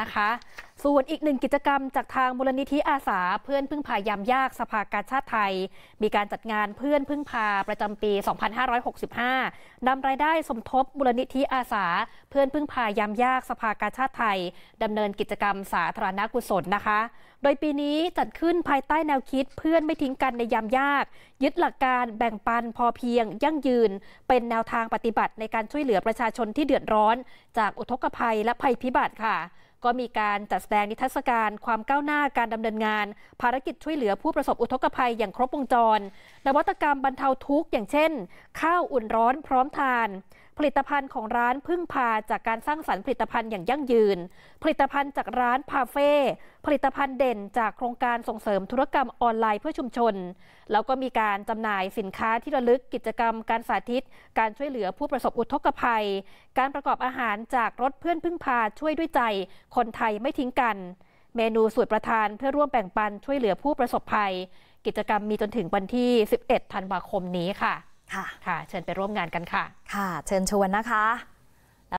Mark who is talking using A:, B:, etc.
A: นะคะ ส่วนอีกหนึ่งกิจกรรมจากทางมูลนิธิอาสา เพื่อนพึ่งพายามยากสภากาชาติไทย มีการจัดงานเพื่อนพึ่งพาประจำปี 2565นำรายได้สมทบมูลนิธิอาสา เพื่อนพึ่งพายามยากสภากาชาติไทยดำเนินกิจกรรมสาธารณกุศลนะคะ โดยปีนี้จัดขึ้นภายใต้แนวคิดเพื่อนไม่ทิ้งกันในยามยาก ยึดหลักการแบ่งปันพอเพียงยั่งยืน เป็นแนวทางปฏิบัติ ในการช่วยเหลือประชาชนที่เดือดร้อน จากอุทกภัยและภัยพิบัติค่ะก็มีการจัดแสดง นิทรรศการความก้าวหน้าการดำเนินงาน ภารกิจช่วยเหลือผู้ประสบอุทกภัยอย่างครบวงจร นวัตกรรมบรรเทาทุกข์ อย่างเช่น ข้าวอุ่นร้อนพร้อมทานผลิตภัณฑ์ของร้านพึ่งพาจากการสร้างสรรค์ผลิตภัณฑ์อย่างยั่งยืน ผลิตภัณฑ์จากร้านพาเฟ่ผลิตภัณฑ์เด่นจากโครงการส่งเสริมธุรกรรมออนไลน์เพื่อชุมชน แล้วก็มีการจำหน่ายสินค้าที่ระลึก กิจกรรมการสาธิตการช่วยเหลือผู้ประสบอุทกภัย การประกอบอาหารจากรถเพื่อนพึ่งพาช่วยด้วยใจ คนไทยไม่ทิ้งกัน เมนูสวดประทานเพื่อร่วมแบ่งปันช่วยเหลือผู้ประสบภัย กิจกรรมมีจนถึงวันที่ 11ธันวาคมนี้ค่ะค่ะค่ะ เชิญไปร่วมงานกันค่ะ ค่ะ เชิญชวนนะคะ